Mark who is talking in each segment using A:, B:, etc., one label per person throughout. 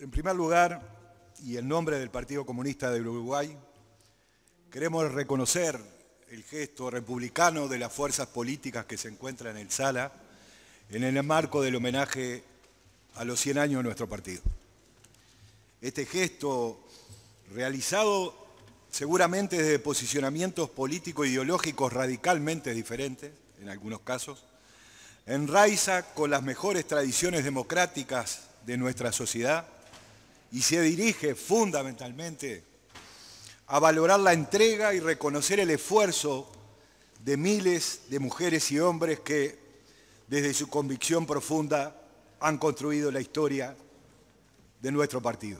A: En primer lugar, y en nombre del Partido Comunista de Uruguay, queremos reconocer el gesto republicano de las fuerzas políticas que se encuentran en el Sala en el marco del homenaje a los 100 años de nuestro partido. Este gesto realizado seguramente desde posicionamientos políticos e ideológicos radicalmente diferentes, en algunos casos, enraiza con las mejores tradiciones democráticas de nuestra sociedad y se dirige fundamentalmente a valorar la entrega y reconocer el esfuerzo de miles de mujeres y hombres que, desde su convicción profunda, han construido la historia de nuestro partido.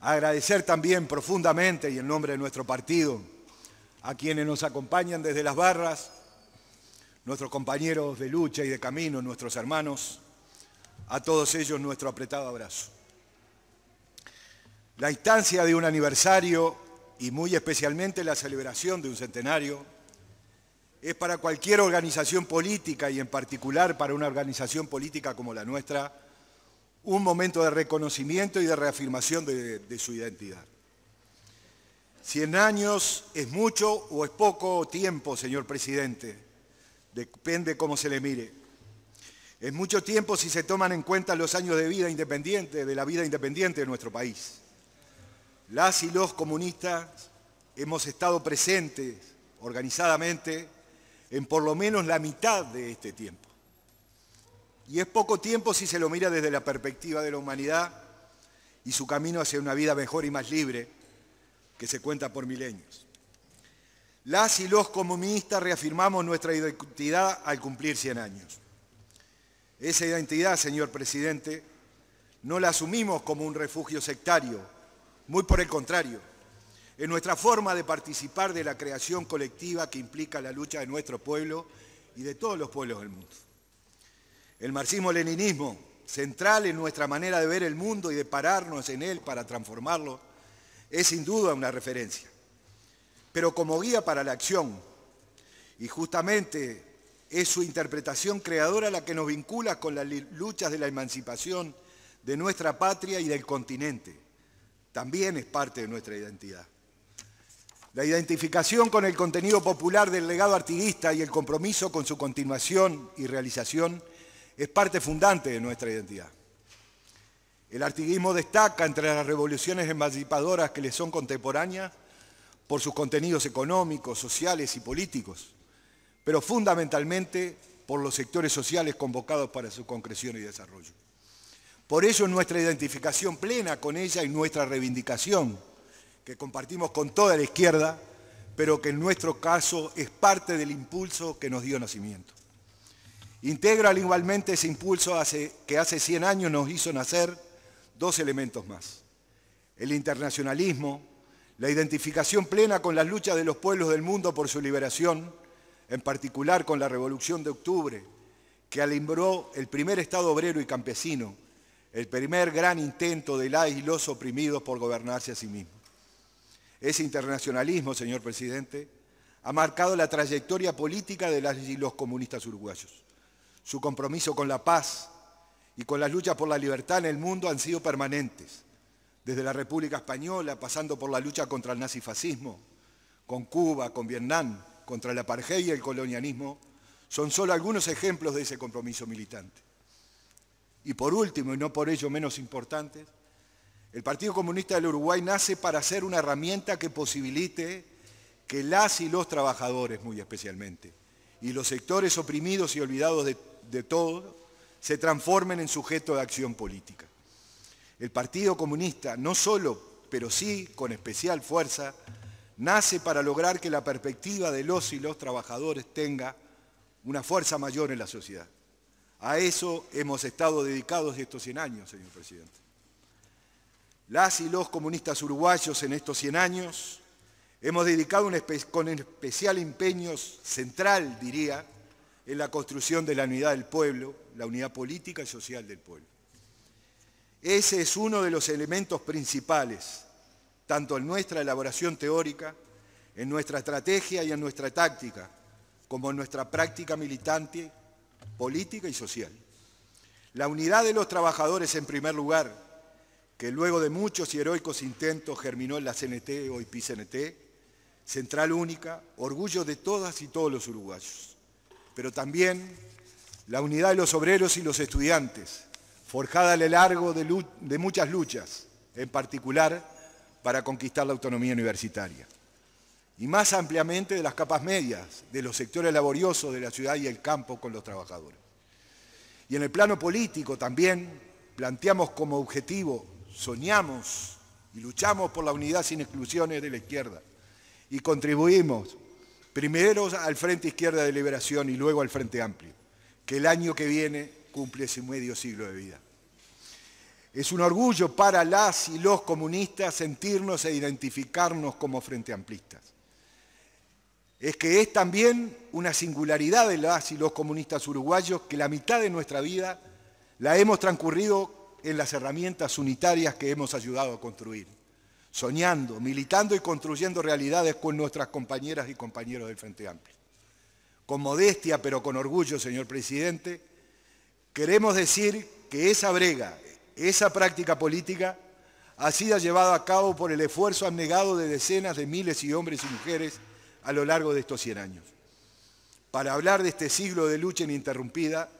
A: Agradecer también profundamente y en nombre de nuestro partido a quienes nos acompañan desde las barras, nuestros compañeros de lucha y de camino, nuestros hermanos, a todos ellos nuestro apretado abrazo. La instancia de un aniversario y muy especialmente la celebración de un centenario es para cualquier organización política y en particular para una organización política como la nuestra un momento de reconocimiento y de reafirmación de, su identidad. Cien años es mucho o es poco tiempo, señor presidente, depende cómo se le mire. Es mucho tiempo si se toman en cuenta los años de vida independiente, de la vida independiente de nuestro país. Las y los comunistas hemos estado presentes organizadamente en por lo menos la mitad de este tiempo. Y es poco tiempo si se lo mira desde la perspectiva de la humanidad y su camino hacia una vida mejor y más libre que se cuenta por milenios. Las y los comunistas reafirmamos nuestra identidad al cumplir 100 años. Esa identidad, señor presidente, no la asumimos como un refugio sectario muy por el contrario, en nuestra forma de participar de la creación colectiva que implica la lucha de nuestro pueblo y de todos los pueblos del mundo. El marxismo-leninismo, central en nuestra manera de ver el mundo y de pararnos en él para transformarlo, es sin duda una referencia. Pero como guía para la acción, y justamente es su interpretación creadora la que nos vincula con las luchas de la emancipación de nuestra patria y del continente también es parte de nuestra identidad. La identificación con el contenido popular del legado artiguista y el compromiso con su continuación y realización es parte fundante de nuestra identidad. El artiguismo destaca entre las revoluciones emancipadoras que le son contemporáneas por sus contenidos económicos, sociales y políticos, pero fundamentalmente por los sectores sociales convocados para su concreción y desarrollo. Por ello nuestra identificación plena con ella y nuestra reivindicación, que compartimos con toda la izquierda, pero que en nuestro caso es parte del impulso que nos dio nacimiento. Integra, igualmente ese impulso que hace 100 años nos hizo nacer dos elementos más. El internacionalismo, la identificación plena con las luchas de los pueblos del mundo por su liberación, en particular con la Revolución de Octubre, que alimbró el primer Estado obrero y campesino el primer gran intento de la y los oprimidos por gobernarse a sí mismos. Ese internacionalismo, señor presidente, ha marcado la trayectoria política de las y los comunistas uruguayos. Su compromiso con la paz y con las luchas por la libertad en el mundo han sido permanentes, desde la República Española, pasando por la lucha contra el nazifascismo, con Cuba, con Vietnam, contra la apartheid y el colonialismo, son solo algunos ejemplos de ese compromiso militante. Y por último, y no por ello menos importante, el Partido Comunista del Uruguay nace para ser una herramienta que posibilite que las y los trabajadores, muy especialmente, y los sectores oprimidos y olvidados de, de todo, se transformen en sujetos de acción política. El Partido Comunista no solo, pero sí con especial fuerza, nace para lograr que la perspectiva de los y los trabajadores tenga una fuerza mayor en la sociedad. A eso hemos estado dedicados estos 100 años, señor presidente. Las y los comunistas uruguayos en estos 100 años hemos dedicado con especial empeño central, diría, en la construcción de la unidad del pueblo, la unidad política y social del pueblo. Ese es uno de los elementos principales, tanto en nuestra elaboración teórica, en nuestra estrategia y en nuestra táctica, como en nuestra práctica militante política y social. La unidad de los trabajadores en primer lugar, que luego de muchos y heroicos intentos germinó en la CNT, o IPCNT, Central Única, orgullo de todas y todos los uruguayos. Pero también la unidad de los obreros y los estudiantes, forjada a lo largo de muchas luchas, en particular para conquistar la autonomía universitaria y más ampliamente de las capas medias, de los sectores laboriosos de la ciudad y el campo con los trabajadores. Y en el plano político también planteamos como objetivo, soñamos y luchamos por la unidad sin exclusiones de la izquierda y contribuimos primero al Frente Izquierda de Liberación y luego al Frente Amplio, que el año que viene cumple ese medio siglo de vida. Es un orgullo para las y los comunistas sentirnos e identificarnos como Frente Amplistas es que es también una singularidad de las y los comunistas uruguayos que la mitad de nuestra vida la hemos transcurrido en las herramientas unitarias que hemos ayudado a construir, soñando, militando y construyendo realidades con nuestras compañeras y compañeros del Frente Amplio. Con modestia, pero con orgullo, señor presidente, queremos decir que esa brega, esa práctica política, ha sido llevada a cabo por el esfuerzo abnegado de decenas de miles y hombres y mujeres a lo largo de estos 100 años. Para hablar de este siglo de lucha ininterrumpida,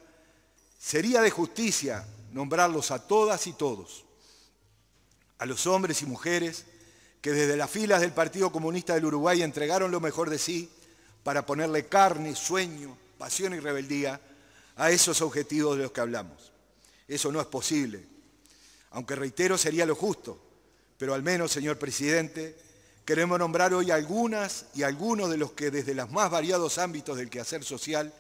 A: sería de justicia nombrarlos a todas y todos, a los hombres y mujeres que desde las filas del Partido Comunista del Uruguay entregaron lo mejor de sí para ponerle carne, sueño, pasión y rebeldía a esos objetivos de los que hablamos. Eso no es posible, aunque reitero sería lo justo, pero al menos, señor presidente, Queremos nombrar hoy algunas y algunos de los que desde los más variados ámbitos del quehacer social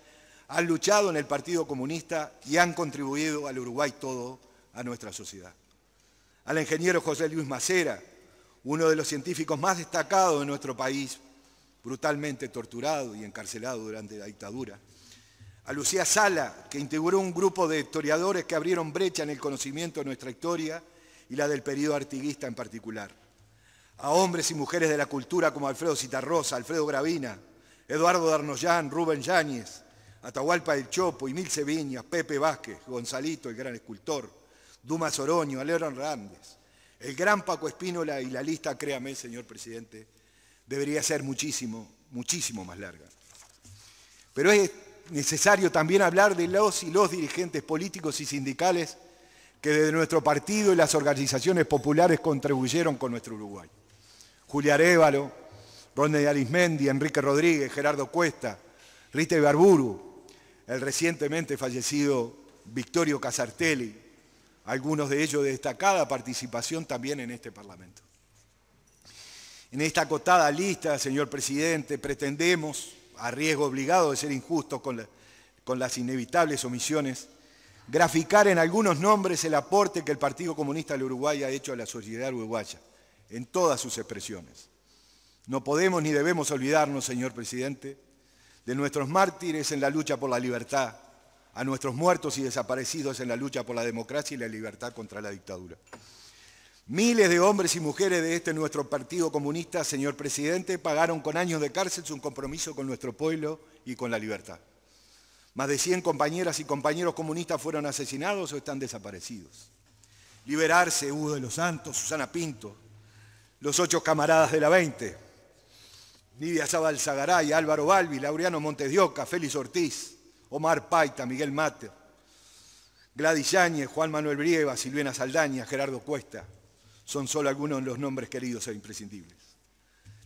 A: han luchado en el Partido Comunista y han contribuido al Uruguay todo, a nuestra sociedad. Al ingeniero José Luis Macera, uno de los científicos más destacados de nuestro país, brutalmente torturado y encarcelado durante la dictadura. A Lucía Sala, que integró un grupo de historiadores que abrieron brecha en el conocimiento de nuestra historia y la del periodo artiguista en particular a hombres y mujeres de la cultura como Alfredo Citarrosa, Alfredo Gravina, Eduardo Darnoyán, Rubén Yáñez, Atahualpa del Chopo, Mil Seviñas, Pepe Vázquez, Gonzalito, el gran escultor, Dumas Oroño, Aleron Hernández, el gran Paco Espínola y la lista, créame, señor presidente, debería ser muchísimo, muchísimo más larga. Pero es necesario también hablar de los y los dirigentes políticos y sindicales que desde nuestro partido y las organizaciones populares contribuyeron con nuestro Uruguay. Julia Évalo, Ronde de Alismendi, Enrique Rodríguez, Gerardo Cuesta, Rita Barburu, el recientemente fallecido Victorio Casartelli, algunos de ellos de destacada participación también en este Parlamento. En esta acotada lista, señor presidente, pretendemos, a riesgo obligado de ser injustos con, con las inevitables omisiones, graficar en algunos nombres el aporte que el Partido Comunista del Uruguay ha hecho a la sociedad uruguaya en todas sus expresiones. No podemos ni debemos olvidarnos, señor presidente, de nuestros mártires en la lucha por la libertad, a nuestros muertos y desaparecidos en la lucha por la democracia y la libertad contra la dictadura. Miles de hombres y mujeres de este nuestro Partido Comunista, señor presidente, pagaron con años de cárcel su compromiso con nuestro pueblo y con la libertad. Más de 100 compañeras y compañeros comunistas fueron asesinados o están desaparecidos. Liberarse, Hugo de los Santos, Susana Pinto, los ocho camaradas de la 20, Nidia Zabal Zagaray, Álvaro Balbi, Laureano Montesdioca, Félix Ortiz, Omar Paita, Miguel Mate, Gladys Yañez, Juan Manuel Brieva, Silvina Saldaña, Gerardo Cuesta, son solo algunos de los nombres queridos e imprescindibles.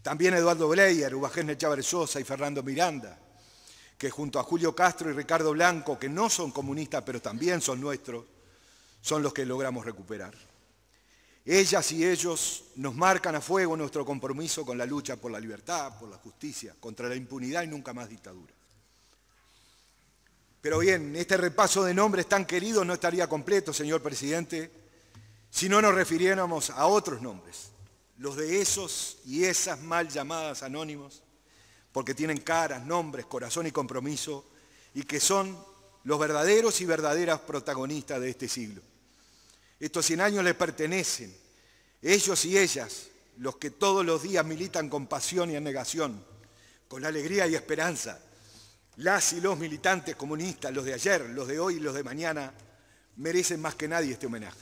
A: También Eduardo Breyer, Ubajés Chávez Sosa y Fernando Miranda, que junto a Julio Castro y Ricardo Blanco, que no son comunistas pero también son nuestros, son los que logramos recuperar. Ellas y ellos nos marcan a fuego nuestro compromiso con la lucha por la libertad, por la justicia, contra la impunidad y nunca más dictadura. Pero bien, este repaso de nombres tan queridos no estaría completo, señor presidente, si no nos refiriéramos a otros nombres, los de esos y esas mal llamadas anónimos, porque tienen caras, nombres, corazón y compromiso, y que son los verdaderos y verdaderas protagonistas de este siglo. Estos 100 años les pertenecen. Ellos y ellas, los que todos los días militan con pasión y anegación con alegría y esperanza, las y los militantes comunistas, los de ayer, los de hoy y los de mañana, merecen más que nadie este homenaje.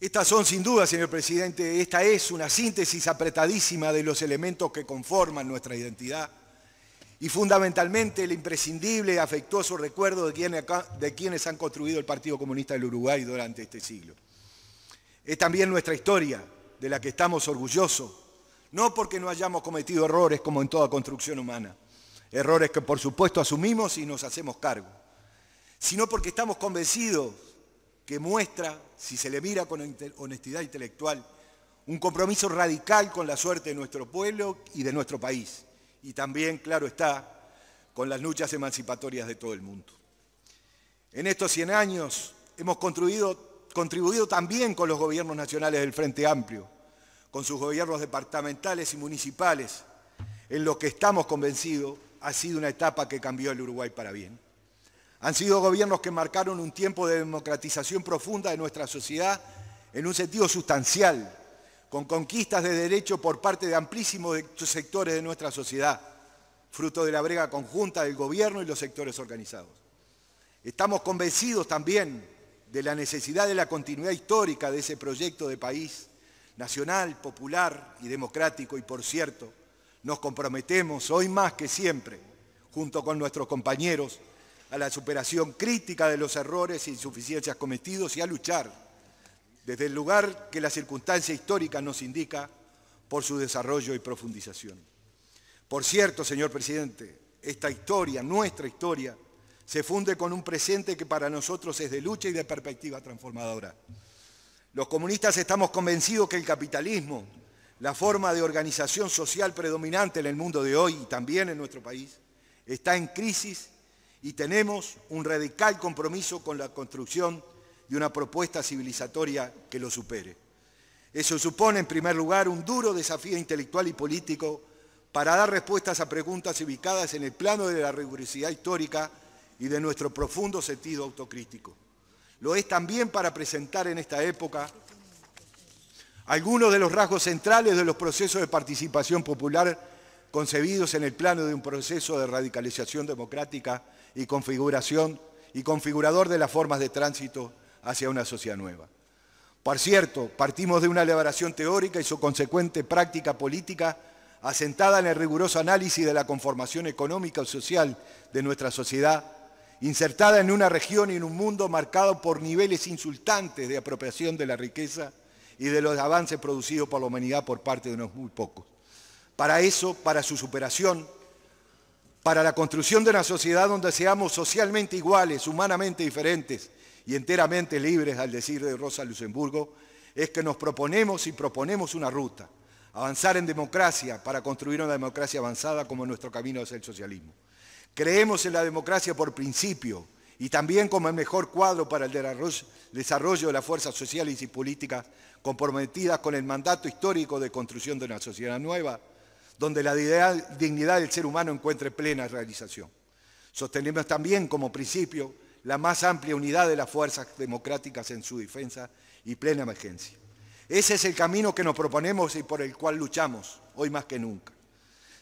A: Estas son sin duda, señor presidente, esta es una síntesis apretadísima de los elementos que conforman nuestra identidad y fundamentalmente el imprescindible y afectuoso recuerdo de quienes, de quienes han construido el Partido Comunista del Uruguay durante este siglo. Es también nuestra historia, de la que estamos orgullosos, no porque no hayamos cometido errores como en toda construcción humana, errores que por supuesto asumimos y nos hacemos cargo, sino porque estamos convencidos que muestra, si se le mira con honestidad intelectual, un compromiso radical con la suerte de nuestro pueblo y de nuestro país y también, claro está, con las luchas emancipatorias de todo el mundo. En estos 100 años hemos contribuido, contribuido también con los gobiernos nacionales del Frente Amplio, con sus gobiernos departamentales y municipales, en lo que estamos convencidos ha sido una etapa que cambió el Uruguay para bien. Han sido gobiernos que marcaron un tiempo de democratización profunda de nuestra sociedad en un sentido sustancial, con conquistas de derecho por parte de amplísimos sectores de nuestra sociedad, fruto de la brega conjunta del gobierno y los sectores organizados. Estamos convencidos también de la necesidad de la continuidad histórica de ese proyecto de país nacional, popular y democrático y por cierto, nos comprometemos hoy más que siempre, junto con nuestros compañeros, a la superación crítica de los errores e insuficiencias cometidos y a luchar desde el lugar que la circunstancia histórica nos indica por su desarrollo y profundización. Por cierto, señor presidente, esta historia, nuestra historia, se funde con un presente que para nosotros es de lucha y de perspectiva transformadora. Los comunistas estamos convencidos que el capitalismo, la forma de organización social predominante en el mundo de hoy y también en nuestro país, está en crisis y tenemos un radical compromiso con la construcción de una propuesta civilizatoria que lo supere. Eso supone, en primer lugar, un duro desafío intelectual y político para dar respuestas a preguntas ubicadas en el plano de la rigurosidad histórica y de nuestro profundo sentido autocrítico. Lo es también para presentar en esta época algunos de los rasgos centrales de los procesos de participación popular concebidos en el plano de un proceso de radicalización democrática y configuración y configurador de las formas de tránsito hacia una sociedad nueva. Por cierto, partimos de una elaboración teórica y su consecuente práctica política asentada en el riguroso análisis de la conformación económica y social de nuestra sociedad, insertada en una región y en un mundo marcado por niveles insultantes de apropiación de la riqueza y de los avances producidos por la humanidad por parte de unos muy pocos. Para eso, para su superación, para la construcción de una sociedad donde seamos socialmente iguales, humanamente diferentes, y enteramente libres, al decir de Rosa Luxemburgo, es que nos proponemos y proponemos una ruta, avanzar en democracia para construir una democracia avanzada como nuestro camino hacia el socialismo. Creemos en la democracia por principio y también como el mejor cuadro para el desarrollo de las fuerzas sociales y políticas comprometidas con el mandato histórico de construcción de una sociedad nueva, donde la dignidad del ser humano encuentre plena realización. Sostenemos también como principio la más amplia unidad de las fuerzas democráticas en su defensa y plena emergencia. Ese es el camino que nos proponemos y por el cual luchamos, hoy más que nunca.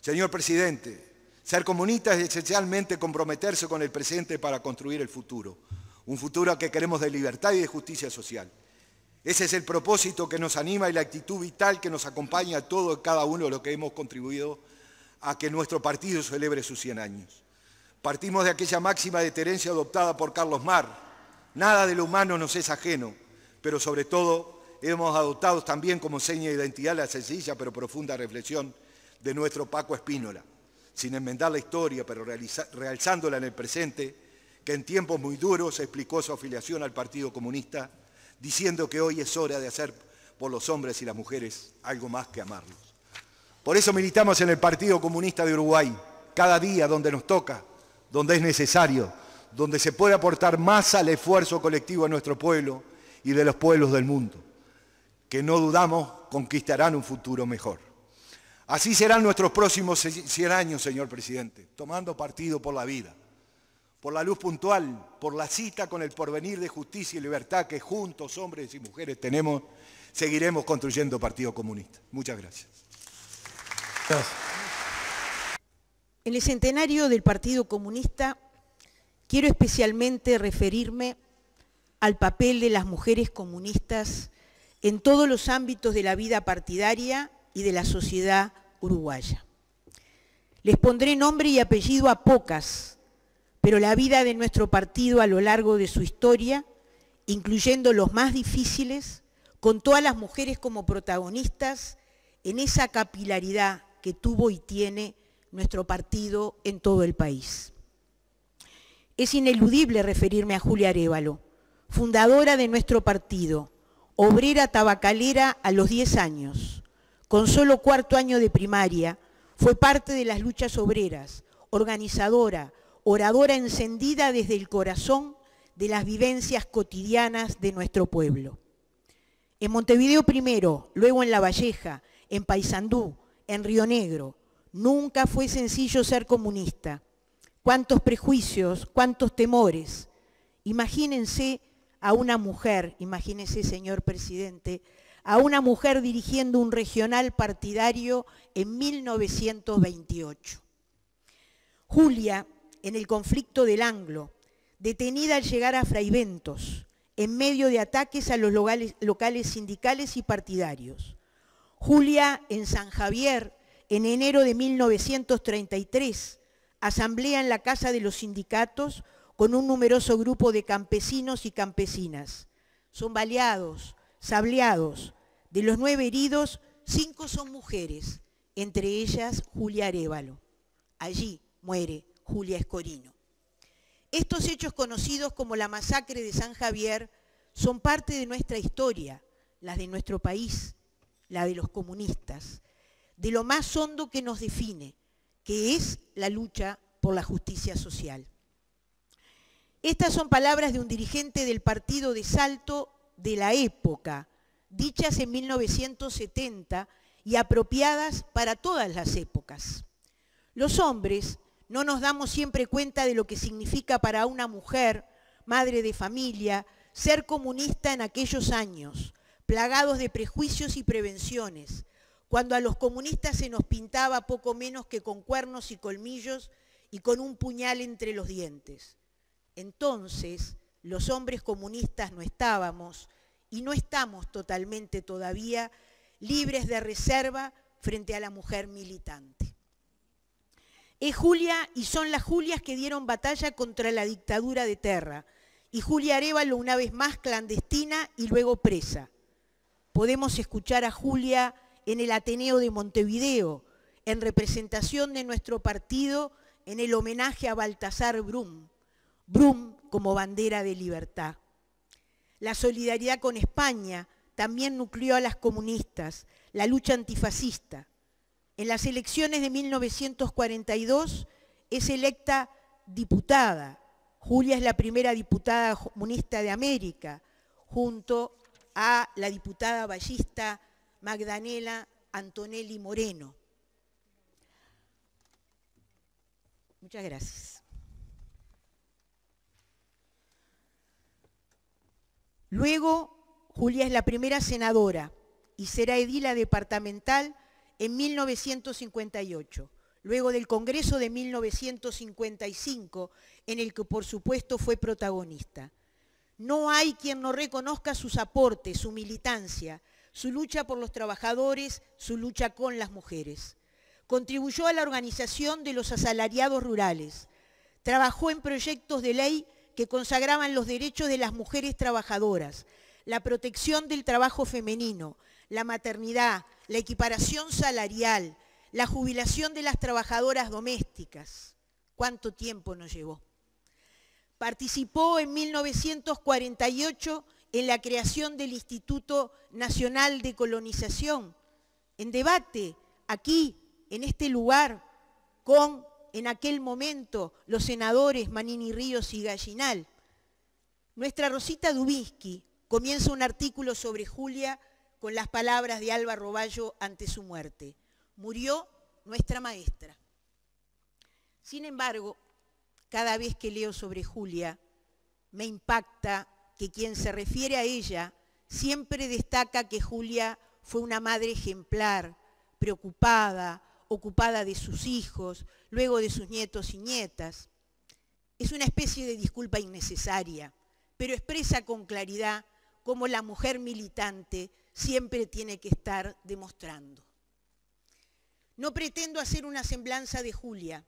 A: Señor presidente, ser comunista es esencialmente comprometerse con el presente para construir el futuro, un futuro que queremos de libertad y de justicia social. Ese es el propósito que nos anima y la actitud vital que nos acompaña a todos y cada uno de los que hemos contribuido a que nuestro partido celebre sus 100 años. Partimos de aquella máxima de Terencia adoptada por Carlos Mar. Nada de lo humano nos es ajeno, pero sobre todo hemos adoptado también como seña de identidad la sencilla pero profunda reflexión de nuestro Paco Espínola, sin enmendar la historia, pero realzándola en el presente, que en tiempos muy duros explicó su afiliación al Partido Comunista, diciendo que hoy es hora de hacer por los hombres y las mujeres algo más que amarlos. Por eso militamos en el Partido Comunista de Uruguay, cada día donde nos toca, donde es necesario, donde se puede aportar más al esfuerzo colectivo de nuestro pueblo y de los pueblos del mundo, que no dudamos conquistarán un futuro mejor. Así serán nuestros próximos 100 años, señor presidente, tomando partido por la vida, por la luz puntual, por la cita con el porvenir de justicia y libertad que juntos, hombres y mujeres, tenemos, seguiremos construyendo Partido Comunista. Muchas gracias. gracias.
B: En el centenario del Partido Comunista quiero especialmente referirme al papel de las mujeres comunistas en todos los ámbitos de la vida partidaria y de la sociedad uruguaya. Les pondré nombre y apellido a pocas, pero la vida de nuestro partido a lo largo de su historia, incluyendo los más difíciles, contó a las mujeres como protagonistas en esa capilaridad que tuvo y tiene nuestro partido en todo el país. Es ineludible referirme a Julia Arévalo, fundadora de nuestro partido, obrera tabacalera a los 10 años. Con solo cuarto año de primaria, fue parte de las luchas obreras, organizadora, oradora encendida desde el corazón de las vivencias cotidianas de nuestro pueblo. En Montevideo primero, luego en La Valleja, en Paysandú, en Río Negro, Nunca fue sencillo ser comunista. Cuántos prejuicios, cuántos temores. Imagínense a una mujer, imagínense, señor presidente, a una mujer dirigiendo un regional partidario en 1928. Julia, en el conflicto del Anglo, detenida al llegar a Fraiventos, en medio de ataques a los locales, locales sindicales y partidarios. Julia en San Javier, en enero de 1933, asamblea en la Casa de los Sindicatos con un numeroso grupo de campesinos y campesinas. Son baleados, sableados. De los nueve heridos, cinco son mujeres, entre ellas Julia Arevalo. Allí muere Julia Escorino. Estos hechos conocidos como la masacre de San Javier son parte de nuestra historia, la de nuestro país, la de los comunistas, de lo más hondo que nos define, que es la lucha por la justicia social. Estas son palabras de un dirigente del partido de Salto de la época, dichas en 1970 y apropiadas para todas las épocas. Los hombres no nos damos siempre cuenta de lo que significa para una mujer, madre de familia, ser comunista en aquellos años, plagados de prejuicios y prevenciones, cuando a los comunistas se nos pintaba poco menos que con cuernos y colmillos y con un puñal entre los dientes. Entonces, los hombres comunistas no estábamos y no estamos totalmente todavía libres de reserva frente a la mujer militante. Es Julia y son las Julias que dieron batalla contra la dictadura de Terra y Julia Arevalo una vez más clandestina y luego presa. Podemos escuchar a Julia en el Ateneo de Montevideo, en representación de nuestro partido en el homenaje a Baltasar Brum, Brum como bandera de libertad. La solidaridad con España también nucleó a las comunistas, la lucha antifascista. En las elecciones de 1942 es electa diputada. Julia es la primera diputada comunista de América, junto a la diputada ballista Magdalena Antonelli Moreno. Muchas gracias. Luego, Julia es la primera senadora y será edila departamental en 1958, luego del Congreso de 1955, en el que por supuesto fue protagonista. No hay quien no reconozca sus aportes, su militancia, su lucha por los trabajadores, su lucha con las mujeres. Contribuyó a la organización de los asalariados rurales. Trabajó en proyectos de ley que consagraban los derechos de las mujeres trabajadoras, la protección del trabajo femenino, la maternidad, la equiparación salarial, la jubilación de las trabajadoras domésticas. ¿Cuánto tiempo nos llevó? Participó en 1948 en la creación del Instituto Nacional de Colonización, en debate aquí, en este lugar, con en aquel momento los senadores Manini Ríos y Gallinal. Nuestra Rosita Dubinsky comienza un artículo sobre Julia con las palabras de Álvaro Roballo ante su muerte. Murió nuestra maestra. Sin embargo, cada vez que leo sobre Julia, me impacta que quien se refiere a ella siempre destaca que Julia fue una madre ejemplar, preocupada, ocupada de sus hijos, luego de sus nietos y nietas. Es una especie de disculpa innecesaria, pero expresa con claridad cómo la mujer militante siempre tiene que estar demostrando. No pretendo hacer una semblanza de Julia,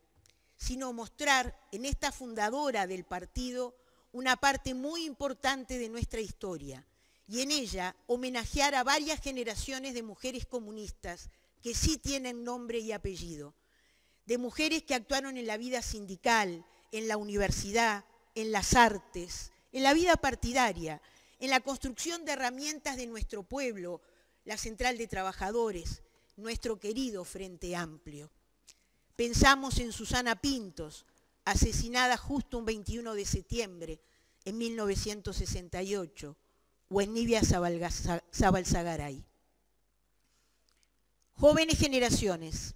B: sino mostrar en esta fundadora del partido una parte muy importante de nuestra historia y en ella homenajear a varias generaciones de mujeres comunistas que sí tienen nombre y apellido, de mujeres que actuaron en la vida sindical, en la universidad, en las artes, en la vida partidaria, en la construcción de herramientas de nuestro pueblo, la Central de Trabajadores, nuestro querido Frente Amplio. Pensamos en Susana Pintos, asesinada justo un 21 de septiembre en 1968, o en Jóvenes generaciones,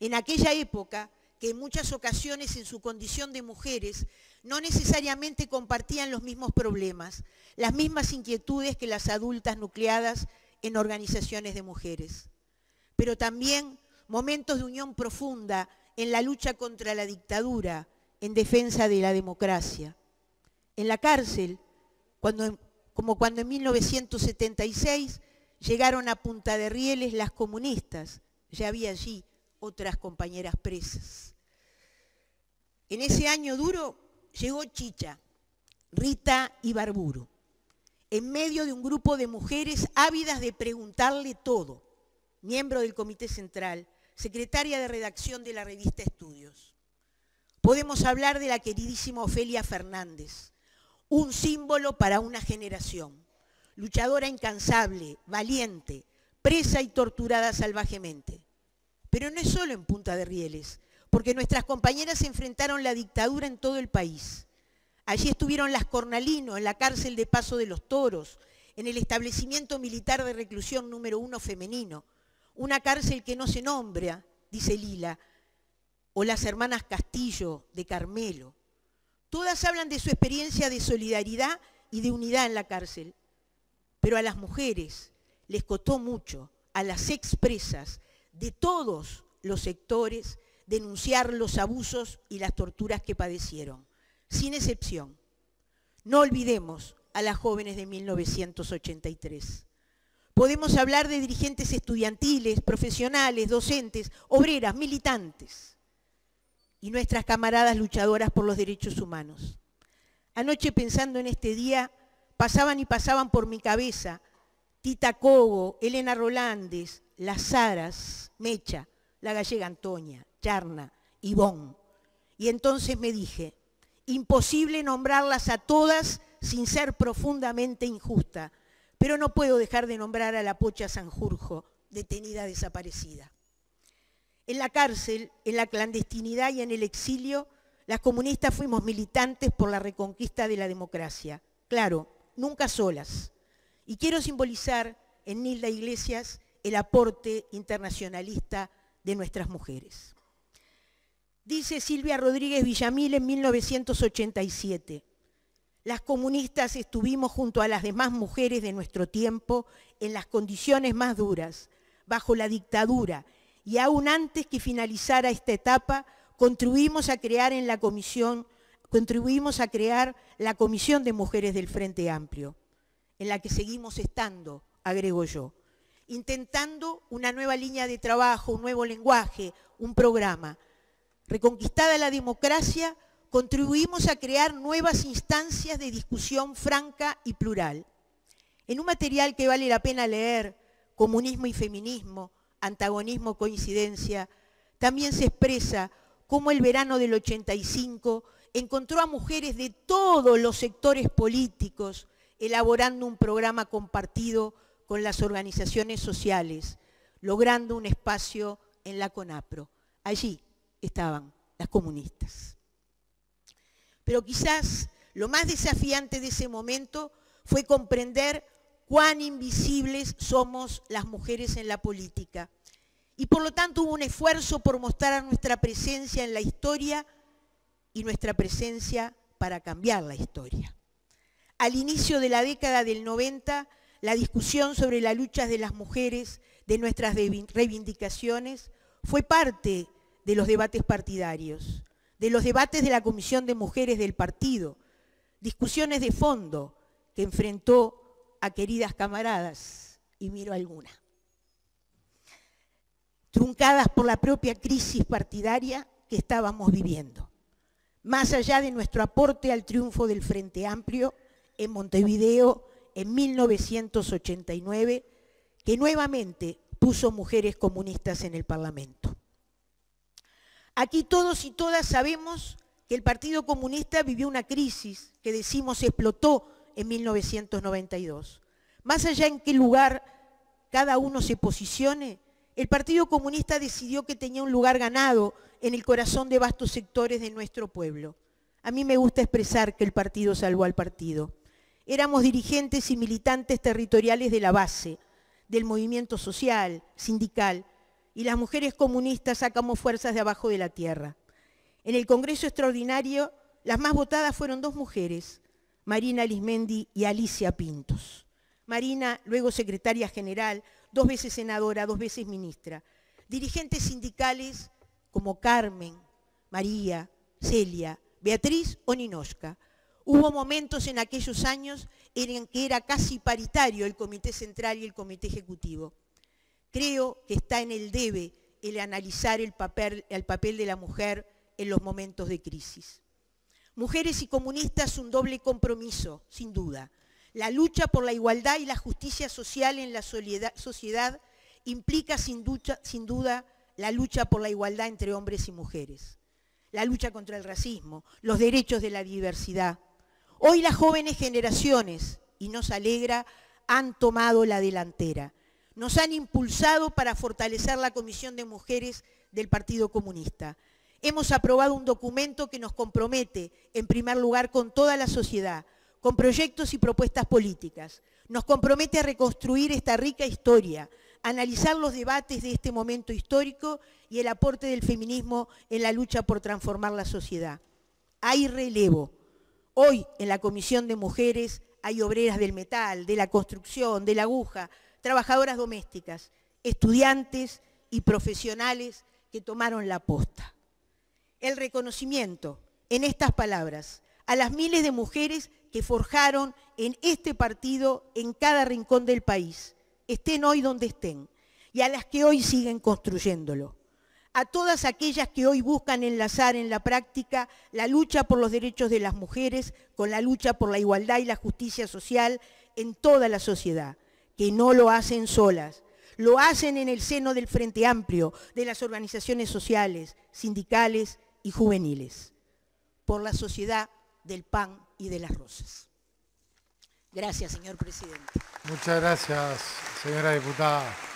B: en aquella época que en muchas ocasiones en su condición de mujeres no necesariamente compartían los mismos problemas, las mismas inquietudes que las adultas nucleadas en organizaciones de mujeres, pero también momentos de unión profunda en la lucha contra la dictadura, en defensa de la democracia. En la cárcel, cuando, como cuando en 1976 llegaron a Punta de Rieles las comunistas, ya había allí otras compañeras presas. En ese año duro llegó Chicha, Rita y Barburo, en medio de un grupo de mujeres ávidas de preguntarle todo, miembro del Comité Central, secretaria de redacción de la revista Estudios podemos hablar de la queridísima Ofelia Fernández, un símbolo para una generación, luchadora incansable, valiente, presa y torturada salvajemente. Pero no es solo en Punta de Rieles, porque nuestras compañeras enfrentaron la dictadura en todo el país. Allí estuvieron las Cornalino, en la cárcel de Paso de los Toros, en el establecimiento militar de reclusión número uno femenino, una cárcel que no se nombra, dice Lila, o las hermanas Castillo de Carmelo. Todas hablan de su experiencia de solidaridad y de unidad en la cárcel, pero a las mujeres les costó mucho, a las expresas de todos los sectores, denunciar los abusos y las torturas que padecieron, sin excepción. No olvidemos a las jóvenes de 1983. Podemos hablar de dirigentes estudiantiles, profesionales, docentes, obreras, militantes y nuestras camaradas luchadoras por los derechos humanos. Anoche pensando en este día, pasaban y pasaban por mi cabeza Tita Cobo, Elena Rolandes, Las Saras, Mecha, la gallega Antonia, Charna, Ivón. Y entonces me dije, imposible nombrarlas a todas sin ser profundamente injusta, pero no puedo dejar de nombrar a la pocha Sanjurjo, detenida desaparecida. En la cárcel, en la clandestinidad y en el exilio, las comunistas fuimos militantes por la reconquista de la democracia. Claro, nunca solas. Y quiero simbolizar en Nilda Iglesias el aporte internacionalista de nuestras mujeres. Dice Silvia Rodríguez Villamil en 1987, las comunistas estuvimos junto a las demás mujeres de nuestro tiempo en las condiciones más duras, bajo la dictadura, y aún antes que finalizara esta etapa, contribuimos a crear en la comisión, contribuimos a crear la Comisión de Mujeres del Frente Amplio, en la que seguimos estando, agrego yo, intentando una nueva línea de trabajo, un nuevo lenguaje, un programa. Reconquistada la democracia, contribuimos a crear nuevas instancias de discusión franca y plural. En un material que vale la pena leer, Comunismo y Feminismo, antagonismo, coincidencia, también se expresa cómo el verano del 85 encontró a mujeres de todos los sectores políticos elaborando un programa compartido con las organizaciones sociales, logrando un espacio en la CONAPRO. Allí estaban las comunistas. Pero quizás lo más desafiante de ese momento fue comprender cuán invisibles somos las mujeres en la política. Y por lo tanto hubo un esfuerzo por mostrar nuestra presencia en la historia y nuestra presencia para cambiar la historia. Al inicio de la década del 90, la discusión sobre las luchas de las mujeres, de nuestras reivindicaciones, fue parte de los debates partidarios, de los debates de la Comisión de Mujeres del Partido, discusiones de fondo que enfrentó a queridas camaradas y miro alguna. Truncadas por la propia crisis partidaria que estábamos viviendo, más allá de nuestro aporte al triunfo del Frente Amplio en Montevideo en 1989, que nuevamente puso mujeres comunistas en el Parlamento. Aquí todos y todas sabemos que el Partido Comunista vivió una crisis que decimos explotó en 1992. Más allá en qué lugar cada uno se posicione, el Partido Comunista decidió que tenía un lugar ganado en el corazón de vastos sectores de nuestro pueblo. A mí me gusta expresar que el partido salvó al partido. Éramos dirigentes y militantes territoriales de la base, del movimiento social, sindical, y las mujeres comunistas sacamos fuerzas de abajo de la tierra. En el Congreso Extraordinario, las más votadas fueron dos mujeres, Marina Lismendi y Alicia Pintos. Marina, luego secretaria general, dos veces senadora, dos veces ministra. Dirigentes sindicales como Carmen, María, Celia, Beatriz o Ninoshka. Hubo momentos en aquellos años en que era casi paritario el Comité Central y el Comité Ejecutivo. Creo que está en el debe el analizar el papel de la mujer en los momentos de crisis. Mujeres y comunistas un doble compromiso, sin duda. La lucha por la igualdad y la justicia social en la sociedad implica sin, duda, sin duda la lucha por la igualdad entre hombres y mujeres, la lucha contra el racismo, los derechos de la diversidad. Hoy las jóvenes generaciones, y nos alegra, han tomado la delantera. Nos han impulsado para fortalecer la Comisión de Mujeres del Partido Comunista hemos aprobado un documento que nos compromete, en primer lugar, con toda la sociedad, con proyectos y propuestas políticas. Nos compromete a reconstruir esta rica historia, analizar los debates de este momento histórico y el aporte del feminismo en la lucha por transformar la sociedad. Hay relevo. Hoy en la Comisión de Mujeres hay obreras del metal, de la construcción, de la aguja, trabajadoras domésticas, estudiantes y profesionales que tomaron la posta el reconocimiento en estas palabras a las miles de mujeres que forjaron en este partido, en cada rincón del país, estén hoy donde estén, y a las que hoy siguen construyéndolo. A todas aquellas que hoy buscan enlazar en la práctica la lucha por los derechos de las mujeres con la lucha por la igualdad y la justicia social en toda la sociedad, que no lo hacen solas, lo hacen en el seno del Frente Amplio, de las organizaciones sociales, sindicales y juveniles, por la sociedad del pan y de las rosas. Gracias, señor presidente.
A: Muchas gracias, señora diputada.